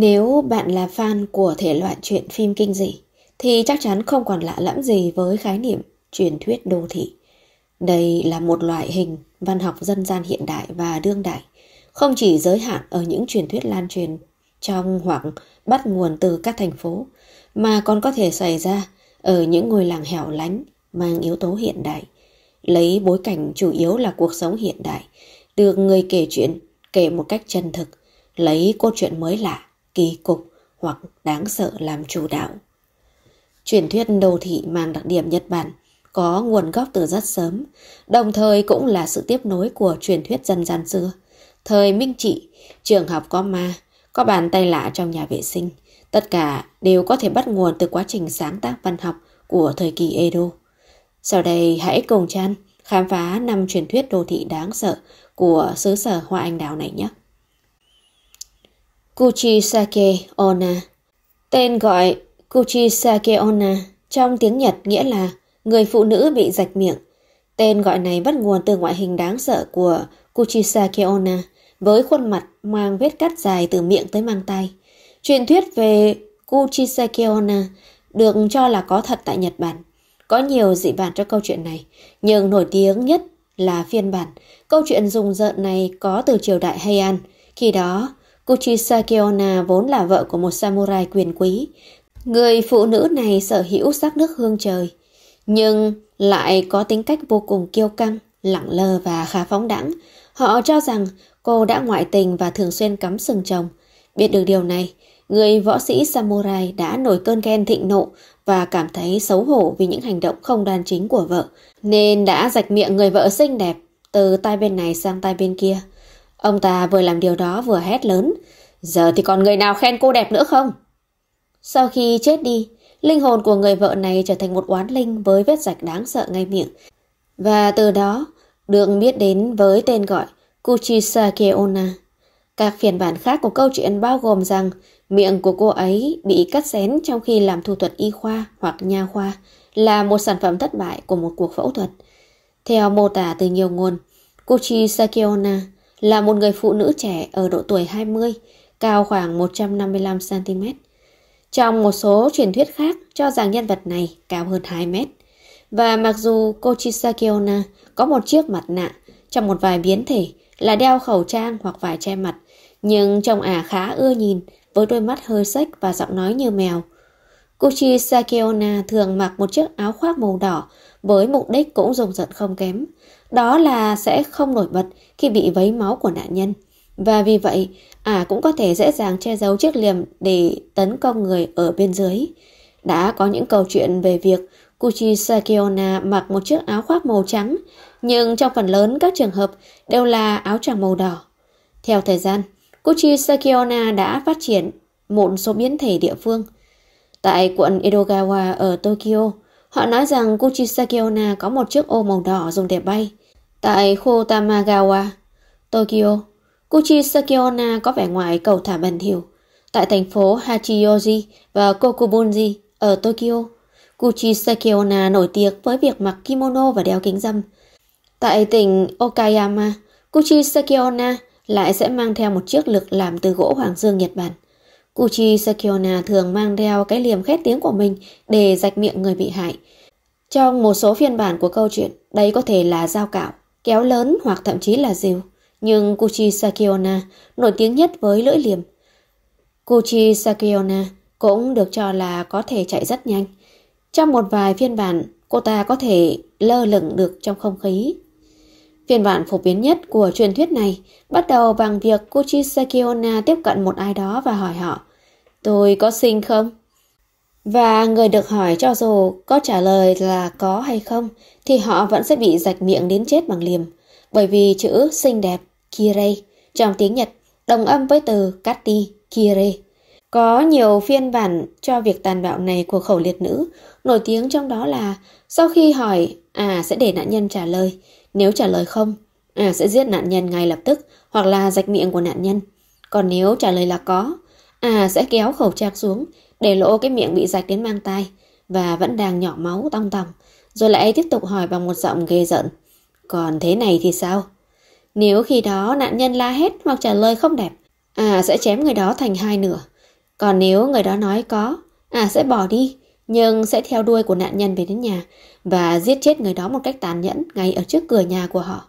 Nếu bạn là fan của thể loại chuyện phim kinh dị thì chắc chắn không còn lạ lẫm gì với khái niệm truyền thuyết đô thị. Đây là một loại hình văn học dân gian hiện đại và đương đại, không chỉ giới hạn ở những truyền thuyết lan truyền trong hoặc bắt nguồn từ các thành phố, mà còn có thể xảy ra ở những ngôi làng hẻo lánh mang yếu tố hiện đại, lấy bối cảnh chủ yếu là cuộc sống hiện đại, được người kể chuyện kể một cách chân thực, lấy cốt truyện mới lạ kỳ cục hoặc đáng sợ làm chủ đạo. Truyền thuyết đô thị mang đặc điểm Nhật Bản có nguồn gốc từ rất sớm, đồng thời cũng là sự tiếp nối của truyền thuyết dân gian xưa. Thời Minh Trị, trường học có ma, có bàn tay lạ trong nhà vệ sinh, tất cả đều có thể bắt nguồn từ quá trình sáng tác văn học của thời kỳ Edo. Sau đây hãy cùng Chan khám phá năm truyền thuyết đô thị đáng sợ của xứ sở Hoa Anh Đào này nhé. Kuchisake Onna. Tên gọi Kuchisake Onna trong tiếng Nhật nghĩa là người phụ nữ bị rạch miệng. Tên gọi này bắt nguồn từ ngoại hình đáng sợ của Kuchisake Onna với khuôn mặt mang vết cắt dài từ miệng tới mang tay. Truyền thuyết về Kuchisake Onna được cho là có thật tại Nhật Bản. Có nhiều dị bản cho câu chuyện này, nhưng nổi tiếng nhất là phiên bản. Câu chuyện rùng rợn này có từ triều đại Heian. Khi đó, Kuchisa Kiona vốn là vợ của một samurai quyền quý. Người phụ nữ này sở hữu sắc nước hương trời, nhưng lại có tính cách vô cùng kiêu căng, lẳng lơ và khá phóng đẳng. Họ cho rằng cô đã ngoại tình và thường xuyên cắm sừng chồng. Biết được điều này, người võ sĩ samurai đã nổi cơn ghen thịnh nộ và cảm thấy xấu hổ vì những hành động không đoan chính của vợ, nên đã rạch miệng người vợ xinh đẹp từ tay bên này sang tay bên kia. Ông ta vừa làm điều đó vừa hét lớn. Giờ thì còn người nào khen cô đẹp nữa không? Sau khi chết đi, linh hồn của người vợ này trở thành một oán linh với vết rạch đáng sợ ngay miệng. Và từ đó, được biết đến với tên gọi Kuchisake Onna. Các phiên bản khác của câu chuyện bao gồm rằng miệng của cô ấy bị cắt xén trong khi làm thủ thuật y khoa hoặc nha khoa là một sản phẩm thất bại của một cuộc phẫu thuật. Theo mô tả từ nhiều nguồn, Kuchisake Sakiona là một người phụ nữ trẻ ở độ tuổi 20, cao khoảng 155cm. Trong một số truyền thuyết khác cho rằng nhân vật này cao hơn 2 mét. Và mặc dù cô có một chiếc mặt nạ trong một vài biến thể là đeo khẩu trang hoặc vải che mặt, nhưng trông ả à khá ưa nhìn với đôi mắt hơi sách và giọng nói như mèo. Kuchi thường mặc một chiếc áo khoác màu đỏ với mục đích cũng rùng rợn không kém, đó là sẽ không nổi bật khi bị vấy máu của nạn nhân. Và vì vậy, ả à cũng có thể dễ dàng che giấu chiếc liềm để tấn công người ở bên dưới. Đã có những câu chuyện về việc Kuchi Sakiona mặc một chiếc áo khoác màu trắng, nhưng trong phần lớn các trường hợp đều là áo tràng màu đỏ. Theo thời gian, Kuchi Sakiona đã phát triển một số biến thể địa phương. Tại quận Edogawa ở Tokyo, Họ nói rằng Kuchisakiona có một chiếc ô màu đỏ dùng để bay. Tại khu Tamagawa, Tokyo, Kuchisakiona có vẻ ngoài cầu thả bần thiểu. Tại thành phố Hachiyoji và Kokubunji ở Tokyo, Kuchisakiona nổi tiếng với việc mặc kimono và đeo kính dâm. Tại tỉnh Okayama, Kuchisakiona lại sẽ mang theo một chiếc lược làm từ gỗ hoàng dương Nhật Bản. Kuchi Sakiona thường mang theo cái liềm khét tiếng của mình để rạch miệng người bị hại. Trong một số phiên bản của câu chuyện, đây có thể là dao cạo, kéo lớn hoặc thậm chí là rìu. Nhưng Kuchi Sakiona nổi tiếng nhất với lưỡi liềm. Kuchi Sakiona cũng được cho là có thể chạy rất nhanh. Trong một vài phiên bản, cô ta có thể lơ lửng được trong không khí. Phiên bản phổ biến nhất của truyền thuyết này bắt đầu bằng việc Kuchi Sakiona tiếp cận một ai đó và hỏi họ tôi có xinh không? Và người được hỏi cho dù có trả lời là có hay không thì họ vẫn sẽ bị rạch miệng đến chết bằng liềm. Bởi vì chữ xinh đẹp, kirei, trong tiếng Nhật đồng âm với từ kati, kire. Có nhiều phiên bản cho việc tàn bạo này của khẩu liệt nữ, nổi tiếng trong đó là sau khi hỏi, à sẽ để nạn nhân trả lời, nếu trả lời không, à sẽ giết nạn nhân ngay lập tức hoặc là rạch miệng của nạn nhân. Còn nếu trả lời là có, À sẽ kéo khẩu trang xuống, để lộ cái miệng bị rạch đến mang tai và vẫn đang nhỏ máu tong tòng, rồi lại tiếp tục hỏi bằng một giọng ghê giận. Còn thế này thì sao? Nếu khi đó nạn nhân la hét hoặc trả lời không đẹp, à sẽ chém người đó thành hai nửa. Còn nếu người đó nói có, à sẽ bỏ đi, nhưng sẽ theo đuôi của nạn nhân về đến nhà và giết chết người đó một cách tàn nhẫn ngay ở trước cửa nhà của họ.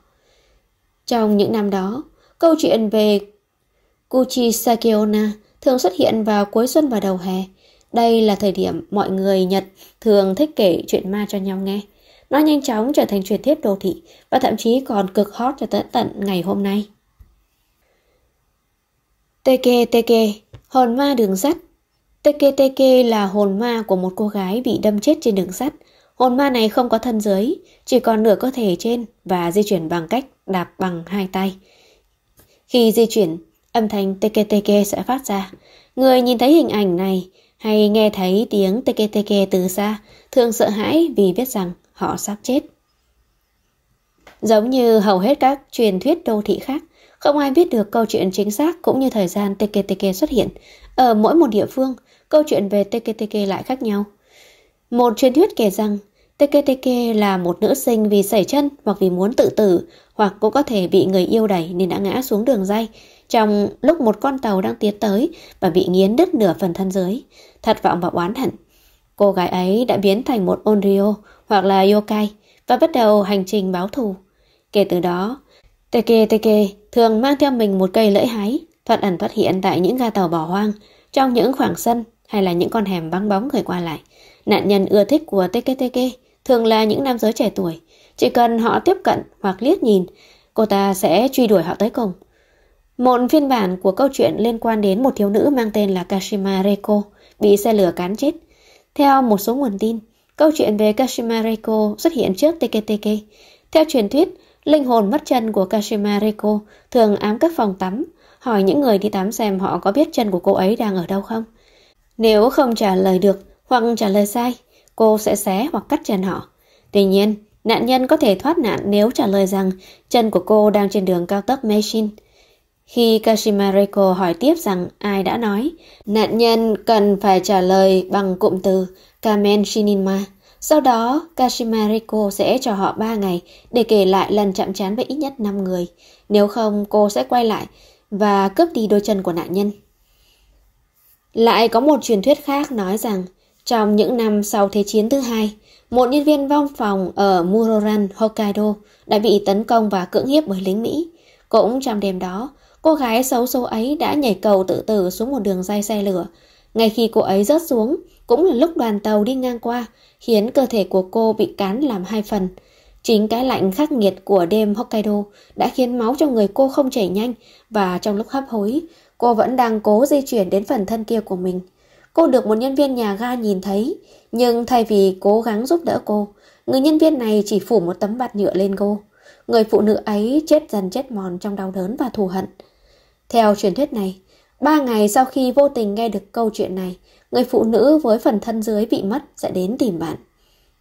Trong những năm đó, câu chuyện về Kuchi Sakiona thường xuất hiện vào cuối xuân và đầu hè. Đây là thời điểm mọi người Nhật thường thích kể chuyện ma cho nhau nghe. Nó nhanh chóng trở thành truyền thuyết đô thị và thậm chí còn cực hot cho tới tận ngày hôm nay. Teke Teke, hồn ma đường sắt. Teke Teke là hồn ma của một cô gái bị đâm chết trên đường sắt. Hồn ma này không có thân dưới, chỉ còn nửa cơ thể trên và di chuyển bằng cách đạp bằng hai tay. Khi di chuyển, âm thanh teketeke sẽ phát ra. Người nhìn thấy hình ảnh này hay nghe thấy tiếng teketeke từ xa thường sợ hãi vì biết rằng họ sắp chết. Giống như hầu hết các truyền thuyết đô thị khác, không ai biết được câu chuyện chính xác cũng như thời gian teketeke xuất hiện. Ở mỗi một địa phương, câu chuyện về teketeke lại khác nhau. Một truyền thuyết kể rằng Teketeke là một nữ sinh vì sẩy chân hoặc vì muốn tự tử, hoặc cũng có thể bị người yêu đẩy nên đã ngã xuống đường dây, trong lúc một con tàu đang tiến tới và bị nghiến đứt nửa phần thân dưới. thật vọng và oán hận, cô gái ấy đã biến thành một Onryo hoặc là Yokai và bắt đầu hành trình báo thù. Kể từ đó, Teke Teke thường mang theo mình một cây lưỡi hái, thoát ẩn thoát hiện tại những ga tàu bỏ hoang, trong những khoảng sân hay là những con hẻm vắng bóng người qua lại. Nạn nhân ưa thích của Teke Teke thường là những nam giới trẻ tuổi. Chỉ cần họ tiếp cận hoặc liếc nhìn, cô ta sẽ truy đuổi họ tới cùng. Một phiên bản của câu chuyện liên quan đến một thiếu nữ mang tên là Kashima Reiko bị xe lửa cán chết. Theo một số nguồn tin, câu chuyện về Kashima Reiko xuất hiện trước TKTK. Theo truyền thuyết, linh hồn mất chân của Kashima Reiko thường ám các phòng tắm, hỏi những người đi tắm xem họ có biết chân của cô ấy đang ở đâu không. Nếu không trả lời được hoặc trả lời sai, cô sẽ xé hoặc cắt chân họ. Tuy nhiên, nạn nhân có thể thoát nạn nếu trả lời rằng chân của cô đang trên đường cao tốc Meishin – khi Kashimareko hỏi tiếp rằng ai đã nói, nạn nhân cần phải trả lời bằng cụm từ Kamen Shinima. Sau đó, Kashimareko sẽ cho họ 3 ngày để kể lại lần chạm trán với ít nhất 5 người. Nếu không, cô sẽ quay lại và cướp đi đôi chân của nạn nhân. Lại có một truyền thuyết khác nói rằng, trong những năm sau Thế chiến thứ hai, một nhân viên văn phòng ở Muroran, Hokkaido đã bị tấn công và cưỡng hiếp bởi lính Mỹ. Cũng trong đêm đó, Cô gái xấu số ấy đã nhảy cầu tự tử xuống một đường dây xe lửa. Ngay khi cô ấy rớt xuống, cũng là lúc đoàn tàu đi ngang qua, khiến cơ thể của cô bị cán làm hai phần. Chính cái lạnh khắc nghiệt của đêm Hokkaido đã khiến máu trong người cô không chảy nhanh và trong lúc hấp hối, cô vẫn đang cố di chuyển đến phần thân kia của mình. Cô được một nhân viên nhà ga nhìn thấy, nhưng thay vì cố gắng giúp đỡ cô, người nhân viên này chỉ phủ một tấm bạt nhựa lên cô. Người phụ nữ ấy chết dần chết mòn trong đau đớn và thù hận. Theo truyền thuyết này, ba ngày sau khi vô tình nghe được câu chuyện này, người phụ nữ với phần thân dưới bị mất sẽ đến tìm bạn.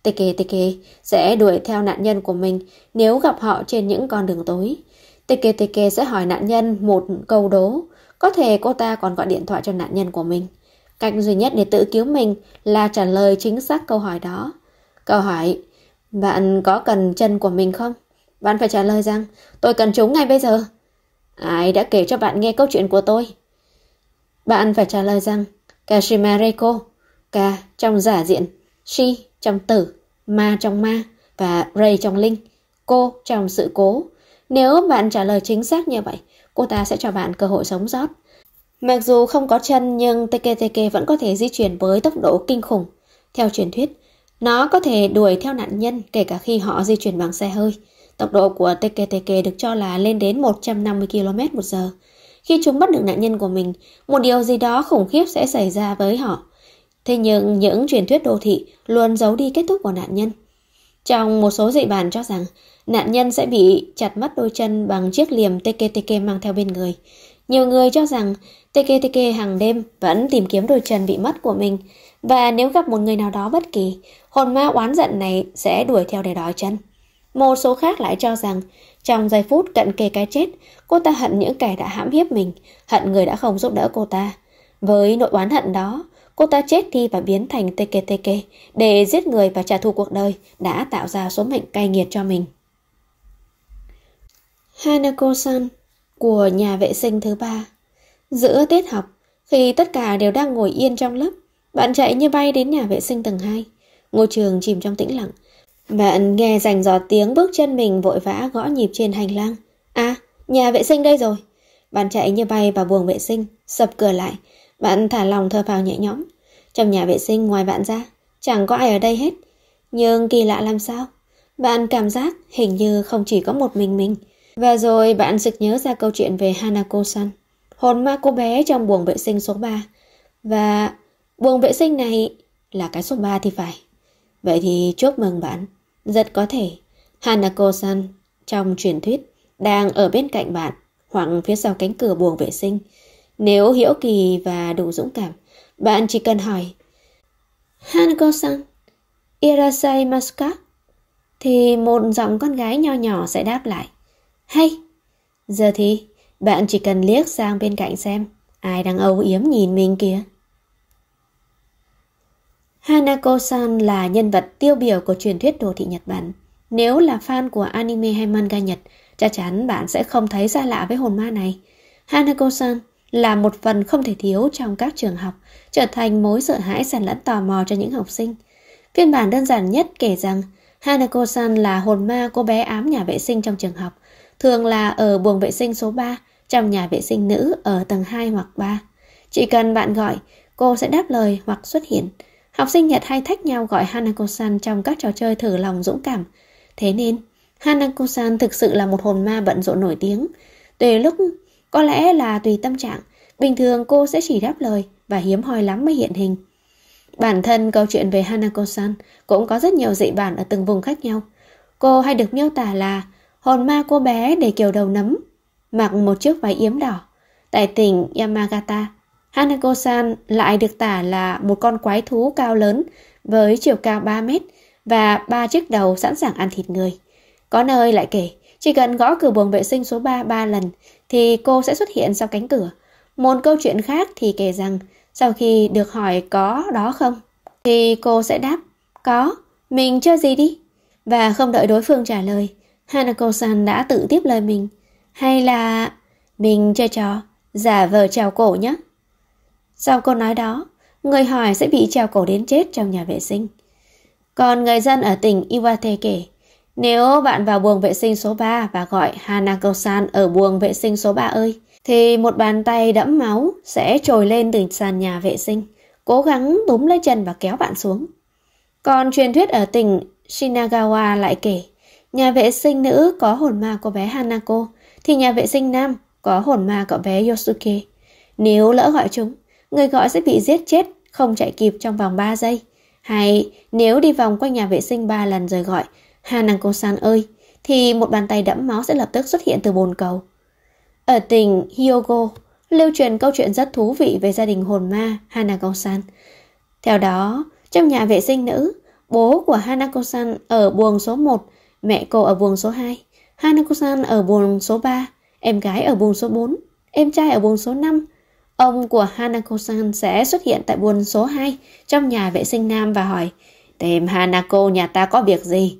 Teke Teke sẽ đuổi theo nạn nhân của mình nếu gặp họ trên những con đường tối. Teke Teke sẽ hỏi nạn nhân một câu đố, có thể cô ta còn gọi điện thoại cho nạn nhân của mình. Cách duy nhất để tự cứu mình là trả lời chính xác câu hỏi đó. Câu hỏi, bạn có cần chân của mình không? Bạn phải trả lời rằng, tôi cần chúng ngay bây giờ. Ai đã kể cho bạn nghe câu chuyện của tôi? Bạn phải trả lời rằng Kashima Reiko, Ka trong giả diện, Shi trong tử, Ma trong ma và Rei trong linh, Cô trong sự cố. Nếu bạn trả lời chính xác như vậy, cô ta sẽ cho bạn cơ hội sống sót. Mặc dù không có chân nhưng TKTK vẫn có thể di chuyển với tốc độ kinh khủng. Theo truyền thuyết, nó có thể đuổi theo nạn nhân kể cả khi họ di chuyển bằng xe hơi. Tốc độ của Teketeke được cho là lên đến 150 km một giờ. Khi chúng bắt được nạn nhân của mình, một điều gì đó khủng khiếp sẽ xảy ra với họ. Thế nhưng những truyền thuyết đô thị luôn giấu đi kết thúc của nạn nhân. Trong một số dị bàn cho rằng, nạn nhân sẽ bị chặt mất đôi chân bằng chiếc liềm Teketeke mang theo bên người. Nhiều người cho rằng Teketeke hàng đêm vẫn tìm kiếm đôi chân bị mất của mình và nếu gặp một người nào đó bất kỳ, hồn ma oán giận này sẽ đuổi theo để đòi chân. Một số khác lại cho rằng, trong giây phút cận kề cái chết, cô ta hận những kẻ đã hãm hiếp mình, hận người đã không giúp đỡ cô ta. Với nỗi oán hận đó, cô ta chết đi và biến thành TKTK để giết người và trả thù cuộc đời đã tạo ra số mệnh cay nghiệt cho mình. Hanako-san của nhà vệ sinh thứ ba Giữa tiết học, khi tất cả đều đang ngồi yên trong lớp, bạn chạy như bay đến nhà vệ sinh tầng 2. Ngôi trường chìm trong tĩnh lặng, bạn nghe rành giọt tiếng bước chân mình vội vã gõ nhịp trên hành lang. À, nhà vệ sinh đây rồi. Bạn chạy như bay vào buồng vệ sinh, sập cửa lại. Bạn thả lòng thở phào nhẹ nhõm. Trong nhà vệ sinh ngoài bạn ra, chẳng có ai ở đây hết. Nhưng kỳ lạ làm sao? Bạn cảm giác hình như không chỉ có một mình mình. Và rồi bạn sực nhớ ra câu chuyện về Hanako-san, hồn ma cô bé trong buồng vệ sinh số 3. Và buồng vệ sinh này là cái số 3 thì phải. Vậy thì chúc mừng bạn. Rất có thể, Hanako-san trong truyền thuyết đang ở bên cạnh bạn hoặc phía sau cánh cửa buồng vệ sinh. Nếu hiểu kỳ và đủ dũng cảm, bạn chỉ cần hỏi Hanako-san, irasai masuka? Thì một giọng con gái nho nhỏ sẽ đáp lại Hay! Giờ thì bạn chỉ cần liếc sang bên cạnh xem ai đang âu yếm nhìn mình kìa. Hanako-san là nhân vật tiêu biểu của truyền thuyết đồ thị Nhật Bản. Nếu là fan của anime hay manga Nhật, chắc chắn bạn sẽ không thấy xa lạ với hồn ma này. Hanako-san là một phần không thể thiếu trong các trường học, trở thành mối sợ hãi xen lẫn tò mò cho những học sinh. Phiên bản đơn giản nhất kể rằng Hanako-san là hồn ma cô bé ám nhà vệ sinh trong trường học, thường là ở buồng vệ sinh số 3, trong nhà vệ sinh nữ ở tầng 2 hoặc 3. Chỉ cần bạn gọi, cô sẽ đáp lời hoặc xuất hiện. Học sinh Nhật hay thách nhau gọi Hanako-san trong các trò chơi thử lòng dũng cảm. Thế nên, Hanako-san thực sự là một hồn ma bận rộn nổi tiếng. Tùy lúc, có lẽ là tùy tâm trạng, bình thường cô sẽ chỉ đáp lời và hiếm hoi lắm mới hiện hình. Bản thân câu chuyện về Hanako-san cũng có rất nhiều dị bản ở từng vùng khác nhau. Cô hay được miêu tả là hồn ma cô bé để kiểu đầu nấm, mặc một chiếc váy yếm đỏ, tại tỉnh Yamagata Hanako-san lại được tả là một con quái thú cao lớn với chiều cao 3 mét và ba chiếc đầu sẵn sàng ăn thịt người. Có nơi lại kể, chỉ cần gõ cửa buồng vệ sinh số 3 ba lần thì cô sẽ xuất hiện sau cánh cửa. Một câu chuyện khác thì kể rằng sau khi được hỏi có đó không thì cô sẽ đáp có, mình chơi gì đi. Và không đợi đối phương trả lời, Hanako-san đã tự tiếp lời mình. Hay là mình chơi trò, giả vờ trèo cổ nhé. Sau câu nói đó, người hỏi sẽ bị treo cổ đến chết trong nhà vệ sinh. Còn người dân ở tỉnh Iwate kể, nếu bạn vào buồng vệ sinh số 3 và gọi Hanako-san ở buồng vệ sinh số 3 ơi, thì một bàn tay đẫm máu sẽ trồi lên từ sàn nhà vệ sinh, cố gắng túm lấy chân và kéo bạn xuống. Còn truyền thuyết ở tỉnh Shinagawa lại kể, nhà vệ sinh nữ có hồn ma của bé Hanako, thì nhà vệ sinh nam có hồn ma cậu bé Yosuke. Nếu lỡ gọi chúng, người gọi sẽ bị giết chết, không chạy kịp trong vòng 3 giây. Hay nếu đi vòng quanh nhà vệ sinh 3 lần rồi gọi, Hà nàng cô san ơi, thì một bàn tay đẫm máu sẽ lập tức xuất hiện từ bồn cầu. Ở tỉnh Hyogo, lưu truyền câu chuyện rất thú vị về gia đình hồn ma Hanako-san. Theo đó, trong nhà vệ sinh nữ, bố của Hanako-san ở buồng số 1, mẹ cô ở buồng số 2, Hanako-san ở buồng số 3, em gái ở buồng số 4, em trai ở buồng số 5, Ông của Hanako-san sẽ xuất hiện tại buồn số 2 trong nhà vệ sinh nam và hỏi Tìm Hanako nhà ta có việc gì?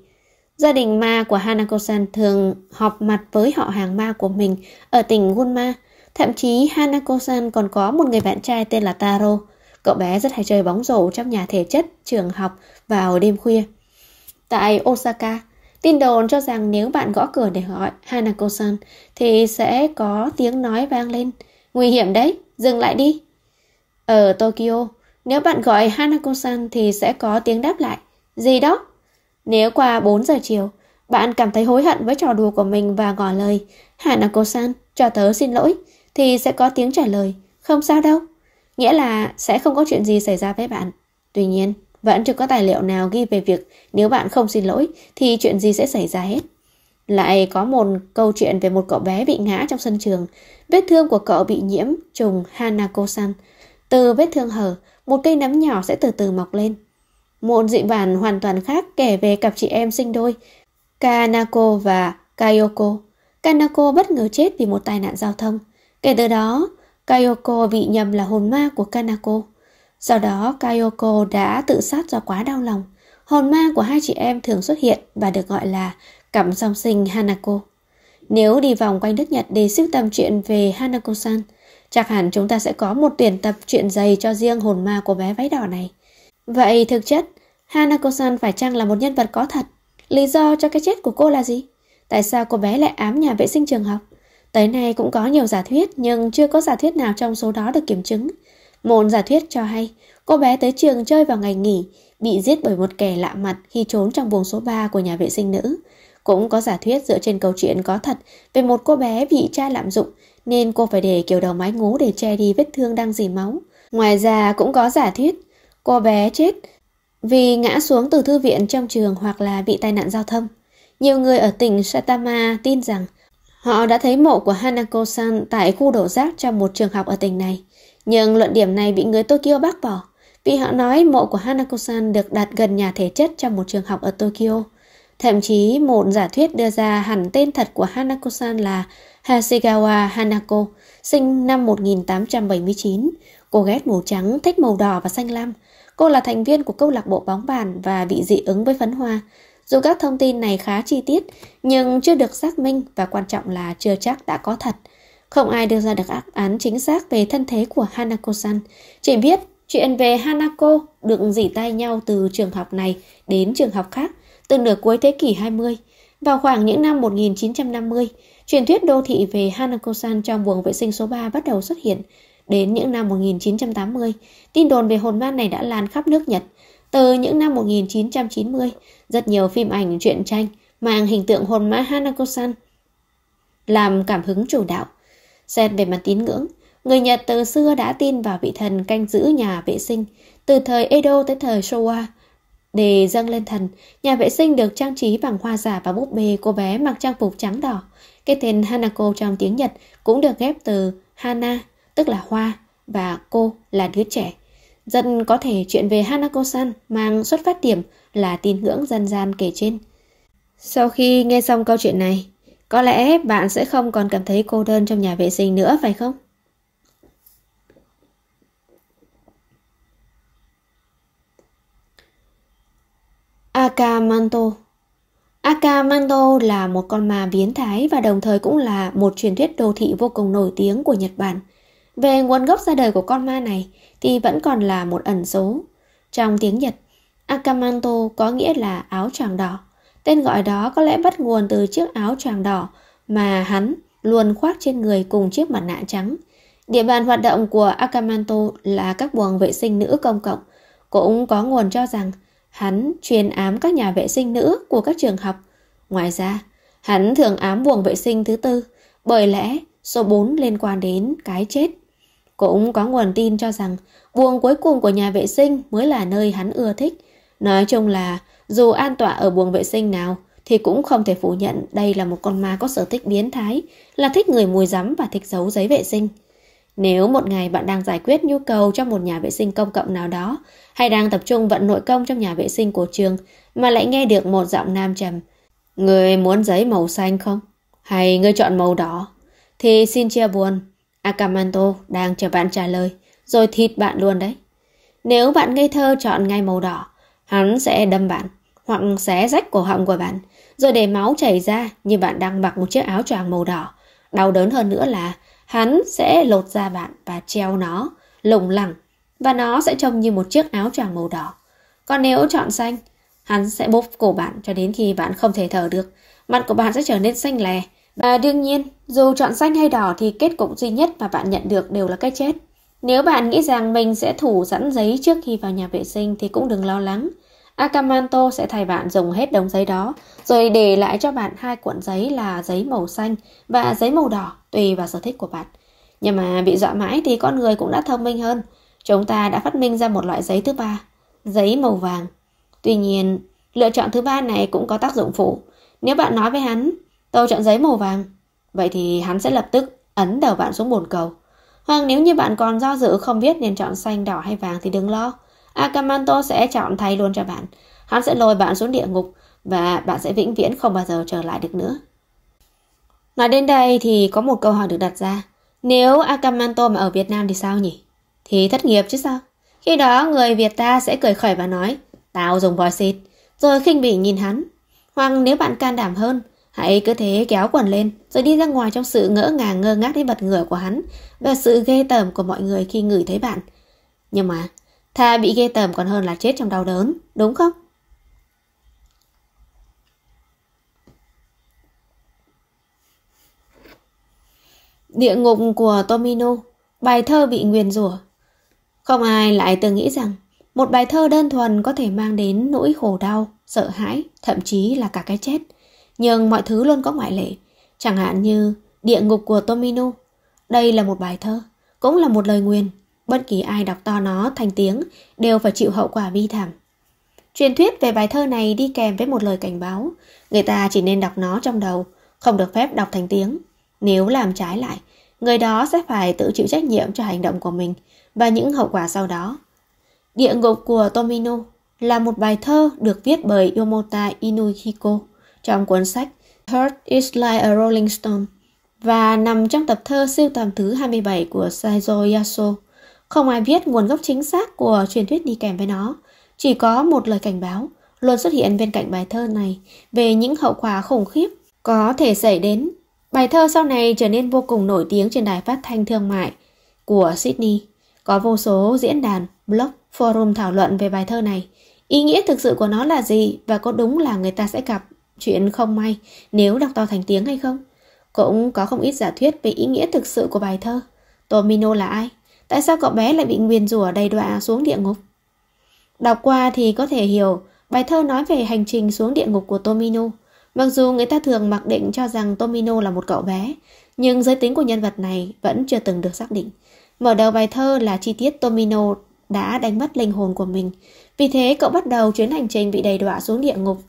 Gia đình ma của Hanako-san thường họp mặt với họ hàng ma của mình ở tỉnh Gunma. Thậm chí Hanako-san còn có một người bạn trai tên là Taro. Cậu bé rất hay chơi bóng rổ trong nhà thể chất, trường học vào đêm khuya. Tại Osaka, tin đồn cho rằng nếu bạn gõ cửa để gọi Hanako-san thì sẽ có tiếng nói vang lên. Nguy hiểm đấy! dừng lại đi. Ở Tokyo, nếu bạn gọi Hanako-san thì sẽ có tiếng đáp lại. Gì đó? Nếu qua 4 giờ chiều, bạn cảm thấy hối hận với trò đùa của mình và ngỏ lời Hanako-san, cho tớ xin lỗi, thì sẽ có tiếng trả lời. Không sao đâu. Nghĩa là sẽ không có chuyện gì xảy ra với bạn. Tuy nhiên, vẫn chưa có tài liệu nào ghi về việc nếu bạn không xin lỗi thì chuyện gì sẽ xảy ra hết. Lại có một câu chuyện về một cậu bé bị ngã trong sân trường. Vết thương của cậu bị nhiễm trùng Hanako-san. Từ vết thương hở, một cây nấm nhỏ sẽ từ từ mọc lên. Một dị bản hoàn toàn khác kể về cặp chị em sinh đôi Kanako và Kayoko. Kanako bất ngờ chết vì một tai nạn giao thông. Kể từ đó, Kayoko bị nhầm là hồn ma của Kanako. Sau đó, Kayoko đã tự sát do quá đau lòng. Hồn ma của hai chị em thường xuất hiện và được gọi là cặp song sinh Hanako. Nếu đi vòng quanh nước Nhật để sưu tầm chuyện về Hanako-san, chắc hẳn chúng ta sẽ có một tuyển tập chuyện dày cho riêng hồn ma của bé váy đỏ này. Vậy thực chất, Hanako-san phải chăng là một nhân vật có thật? Lý do cho cái chết của cô là gì? Tại sao cô bé lại ám nhà vệ sinh trường học? Tới nay cũng có nhiều giả thuyết nhưng chưa có giả thuyết nào trong số đó được kiểm chứng. Một giả thuyết cho hay cô bé tới trường chơi vào ngày nghỉ, bị giết bởi một kẻ lạ mặt khi trốn trong buồng số 3 của nhà vệ sinh nữ. Cũng có giả thuyết dựa trên câu chuyện có thật về một cô bé bị cha lạm dụng nên cô phải để kiểu đầu mái ngố để che đi vết thương đang dì máu. Ngoài ra cũng có giả thuyết cô bé chết vì ngã xuống từ thư viện trong trường hoặc là bị tai nạn giao thông. Nhiều người ở tỉnh Satama tin rằng họ đã thấy mộ của Hanako-san tại khu đổ rác trong một trường học ở tỉnh này. Nhưng luận điểm này bị người Tokyo bác bỏ vì họ nói mộ của Hanako-san được đặt gần nhà thể chất trong một trường học ở Tokyo. Thậm chí một giả thuyết đưa ra hẳn tên thật của Hanako-san là Hasegawa Hanako, sinh năm 1879. Cô ghét màu trắng, thích màu đỏ và xanh lam. Cô là thành viên của câu lạc bộ bóng bàn và bị dị ứng với phấn hoa. Dù các thông tin này khá chi tiết, nhưng chưa được xác minh và quan trọng là chưa chắc đã có thật. Không ai đưa ra được ác án chính xác về thân thế của Hanako-san. Chỉ biết chuyện về Hanako được dỉ tay nhau từ trường học này đến trường học khác – từ nửa cuối thế kỷ 20, vào khoảng những năm 1950, truyền thuyết đô thị về Hanakosan trong buồng vệ sinh số 3 bắt đầu xuất hiện. Đến những năm 1980, tin đồn về hồn ma này đã lan khắp nước Nhật. Từ những năm 1990, rất nhiều phim ảnh truyện tranh mang hình tượng hồn ma Hanako-san làm cảm hứng chủ đạo. Xét về mặt tín ngưỡng, người Nhật từ xưa đã tin vào vị thần canh giữ nhà vệ sinh. Từ thời Edo tới thời Showa, để dâng lên thần, nhà vệ sinh được trang trí bằng hoa giả và búp bê cô bé mặc trang phục trắng đỏ. Cái tên Hanako trong tiếng Nhật cũng được ghép từ Hana, tức là hoa, và cô là đứa trẻ. Dân có thể chuyện về Hanako-san mang xuất phát điểm là tín ngưỡng dân gian kể trên. Sau khi nghe xong câu chuyện này, có lẽ bạn sẽ không còn cảm thấy cô đơn trong nhà vệ sinh nữa phải không? Akamanto Akamanto là một con ma biến thái và đồng thời cũng là một truyền thuyết đô thị vô cùng nổi tiếng của Nhật Bản. Về nguồn gốc ra đời của con ma này thì vẫn còn là một ẩn số. Trong tiếng Nhật, Akamanto có nghĩa là áo tràng đỏ. Tên gọi đó có lẽ bắt nguồn từ chiếc áo tràng đỏ mà hắn luôn khoác trên người cùng chiếc mặt nạ trắng. Địa bàn hoạt động của Akamanto là các buồng vệ sinh nữ công cộng, cũng có nguồn cho rằng – Hắn truyền ám các nhà vệ sinh nữ của các trường học. Ngoài ra, hắn thường ám buồng vệ sinh thứ tư, bởi lẽ số 4 liên quan đến cái chết. Cũng có nguồn tin cho rằng buồng cuối cùng của nhà vệ sinh mới là nơi hắn ưa thích. Nói chung là dù an tọa ở buồng vệ sinh nào thì cũng không thể phủ nhận đây là một con ma có sở thích biến thái, là thích người mùi rắm và thích giấu giấy vệ sinh. Nếu một ngày bạn đang giải quyết nhu cầu trong một nhà vệ sinh công cộng nào đó, hay đang tập trung vận nội công trong nhà vệ sinh của trường, mà lại nghe được một giọng nam trầm, Người muốn giấy màu xanh không? Hay người chọn màu đỏ? Thì xin chia buồn, Akamanto đang chờ bạn trả lời, rồi thịt bạn luôn đấy. Nếu bạn ngây thơ chọn ngay màu đỏ, hắn sẽ đâm bạn, hoặc xé rách cổ họng của bạn, rồi để máu chảy ra như bạn đang mặc một chiếc áo choàng màu đỏ. Đau đớn hơn nữa là Hắn sẽ lột da bạn và treo nó, lủng lẳng, và nó sẽ trông như một chiếc áo choàng màu đỏ. Còn nếu chọn xanh, hắn sẽ bóp cổ bạn cho đến khi bạn không thể thở được. Mặt của bạn sẽ trở nên xanh lè. Và đương nhiên, dù chọn xanh hay đỏ thì kết cục duy nhất mà bạn nhận được đều là cái chết. Nếu bạn nghĩ rằng mình sẽ thủ sẵn giấy trước khi vào nhà vệ sinh thì cũng đừng lo lắng. Akamanto sẽ thay bạn dùng hết đống giấy đó, rồi để lại cho bạn hai cuộn giấy là giấy màu xanh và giấy màu đỏ tùy vào sở thích của bạn. Nhưng mà bị dọa mãi thì con người cũng đã thông minh hơn. Chúng ta đã phát minh ra một loại giấy thứ ba, giấy màu vàng. Tuy nhiên, lựa chọn thứ ba này cũng có tác dụng phụ. Nếu bạn nói với hắn, tôi chọn giấy màu vàng, vậy thì hắn sẽ lập tức ấn đầu bạn xuống bồn cầu. Hoặc nếu như bạn còn do dự không biết nên chọn xanh, đỏ hay vàng thì đừng lo. Akamanto sẽ chọn thay luôn cho bạn. Hắn sẽ lôi bạn xuống địa ngục và bạn sẽ vĩnh viễn không bao giờ trở lại được nữa. Nói đến đây thì có một câu hỏi được đặt ra. Nếu Akamanto mà ở Việt Nam thì sao nhỉ? Thì thất nghiệp chứ sao? Khi đó người Việt ta sẽ cười khởi và nói Tao dùng vòi xịt, rồi khinh bỉ nhìn hắn. Hoặc nếu bạn can đảm hơn, hãy cứ thế kéo quần lên, rồi đi ra ngoài trong sự ngỡ ngàng ngơ ngác đến bật ngửa của hắn và sự ghê tởm của mọi người khi ngửi thấy bạn. Nhưng mà, thà bị ghê tởm còn hơn là chết trong đau đớn, đúng không? Địa ngục của Tomino, bài thơ bị nguyền rủa. Không ai lại từng nghĩ rằng một bài thơ đơn thuần có thể mang đến nỗi khổ đau, sợ hãi, thậm chí là cả cái chết. Nhưng mọi thứ luôn có ngoại lệ, chẳng hạn như Địa ngục của Tomino. Đây là một bài thơ, cũng là một lời nguyền. Bất kỳ ai đọc to nó thành tiếng đều phải chịu hậu quả bi thảm. Truyền thuyết về bài thơ này đi kèm với một lời cảnh báo, người ta chỉ nên đọc nó trong đầu, không được phép đọc thành tiếng. Nếu làm trái lại, người đó sẽ phải tự chịu trách nhiệm cho hành động của mình và những hậu quả sau đó. Địa ngục của Tomino là một bài thơ được viết bởi Yomota Inuhiko trong cuốn sách Heart is like a rolling stone và nằm trong tập thơ siêu tầm thứ 27 của Saizo Yaso. Không ai biết nguồn gốc chính xác của truyền thuyết đi kèm với nó, chỉ có một lời cảnh báo luôn xuất hiện bên cạnh bài thơ này về những hậu quả khủng khiếp có thể xảy đến Bài thơ sau này trở nên vô cùng nổi tiếng trên đài phát thanh thương mại của Sydney. Có vô số diễn đàn, blog, forum thảo luận về bài thơ này. Ý nghĩa thực sự của nó là gì và có đúng là người ta sẽ gặp chuyện không may nếu đọc to thành tiếng hay không? Cũng có không ít giả thuyết về ý nghĩa thực sự của bài thơ. Tomino là ai? Tại sao cậu bé lại bị nguyền rủa đầy đọa xuống địa ngục? Đọc qua thì có thể hiểu bài thơ nói về hành trình xuống địa ngục của Tomino – Mặc dù người ta thường mặc định cho rằng Tomino là một cậu bé, nhưng giới tính của nhân vật này vẫn chưa từng được xác định. Mở đầu bài thơ là chi tiết Tomino đã đánh mất linh hồn của mình, vì thế cậu bắt đầu chuyến hành trình bị đầy đọa xuống địa ngục.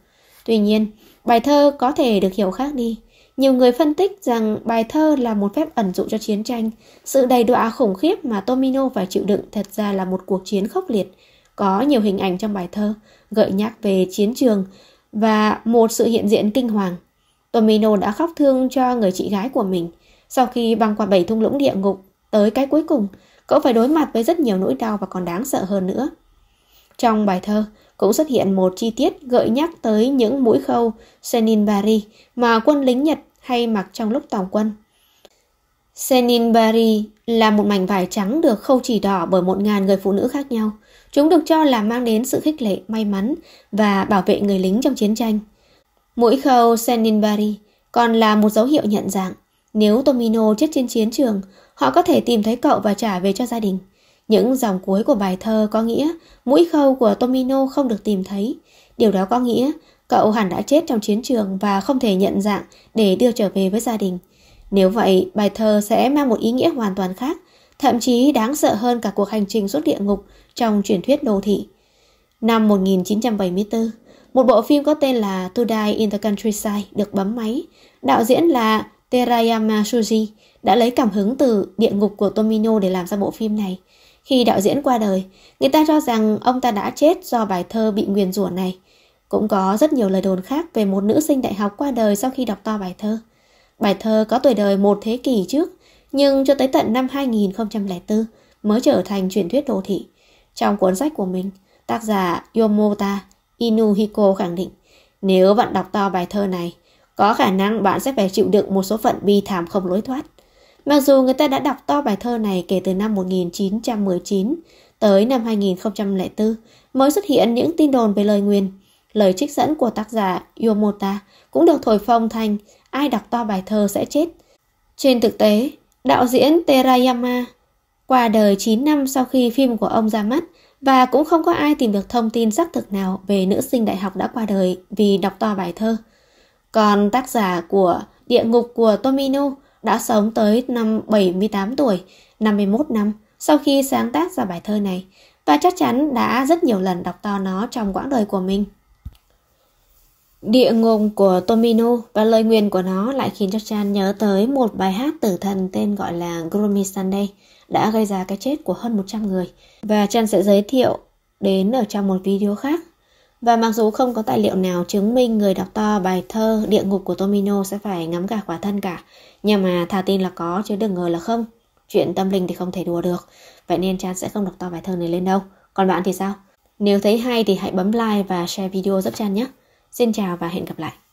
Tuy nhiên, bài thơ có thể được hiểu khác đi. Nhiều người phân tích rằng bài thơ là một phép ẩn dụ cho chiến tranh. Sự đầy đọa khủng khiếp mà Tomino phải chịu đựng thật ra là một cuộc chiến khốc liệt. Có nhiều hình ảnh trong bài thơ gợi nhắc về chiến trường, và một sự hiện diện kinh hoàng. Tomino đã khóc thương cho người chị gái của mình. Sau khi băng qua bảy thung lũng địa ngục, tới cái cuối cùng, cậu phải đối mặt với rất nhiều nỗi đau và còn đáng sợ hơn nữa. Trong bài thơ cũng xuất hiện một chi tiết gợi nhắc tới những mũi khâu Seninbari mà quân lính Nhật hay mặc trong lúc tòng quân. Seninbari là một mảnh vải trắng được khâu chỉ đỏ bởi một ngàn người phụ nữ khác nhau – Chúng được cho là mang đến sự khích lệ, may mắn và bảo vệ người lính trong chiến tranh. Mũi khâu Seninbari còn là một dấu hiệu nhận dạng. Nếu Tomino chết trên chiến trường, họ có thể tìm thấy cậu và trả về cho gia đình. Những dòng cuối của bài thơ có nghĩa mũi khâu của Tomino không được tìm thấy. Điều đó có nghĩa cậu hẳn đã chết trong chiến trường và không thể nhận dạng để đưa trở về với gia đình. Nếu vậy, bài thơ sẽ mang một ý nghĩa hoàn toàn khác, thậm chí đáng sợ hơn cả cuộc hành trình suốt địa ngục trong truyền thuyết đô thị. Năm 1974, một bộ phim có tên là To Die in the Countryside được bấm máy. Đạo diễn là Terayama Suji đã lấy cảm hứng từ địa ngục của Tomino để làm ra bộ phim này. Khi đạo diễn qua đời, người ta cho rằng ông ta đã chết do bài thơ bị nguyền rủa này. Cũng có rất nhiều lời đồn khác về một nữ sinh đại học qua đời sau khi đọc to bài thơ. Bài thơ có tuổi đời một thế kỷ trước, nhưng cho tới tận năm 2004 mới trở thành truyền thuyết đô thị. Trong cuốn sách của mình, tác giả Yomota Inuhiko khẳng định nếu bạn đọc to bài thơ này, có khả năng bạn sẽ phải chịu đựng một số phận bi thảm không lối thoát. Mặc dù người ta đã đọc to bài thơ này kể từ năm 1919 tới năm 2004 mới xuất hiện những tin đồn về lời nguyền. Lời trích dẫn của tác giả Yomota cũng được thổi phồng thành ai đọc to bài thơ sẽ chết. Trên thực tế, đạo diễn Terayama qua đời 9 năm sau khi phim của ông ra mắt và cũng không có ai tìm được thông tin xác thực nào về nữ sinh đại học đã qua đời vì đọc to bài thơ. Còn tác giả của Địa ngục của Tomino đã sống tới năm 78 tuổi, 51 năm sau khi sáng tác ra bài thơ này và chắc chắn đã rất nhiều lần đọc to nó trong quãng đời của mình. Địa ngục của Tomino và lời nguyền của nó lại khiến cho Chan nhớ tới một bài hát tử thần tên gọi là Gromi Sunday – đã gây ra cái chết của hơn 100 người và Chan sẽ giới thiệu đến ở trong một video khác. Và mặc dù không có tài liệu nào chứng minh người đọc to bài thơ Địa ngục của Tomino sẽ phải ngắm cả quả thân cả, nhưng mà thà tin là có chứ đừng ngờ là không. Chuyện tâm linh thì không thể đùa được, vậy nên Chan sẽ không đọc to bài thơ này lên đâu. Còn bạn thì sao? Nếu thấy hay thì hãy bấm like và share video giúp Chan nhé. Xin chào và hẹn gặp lại.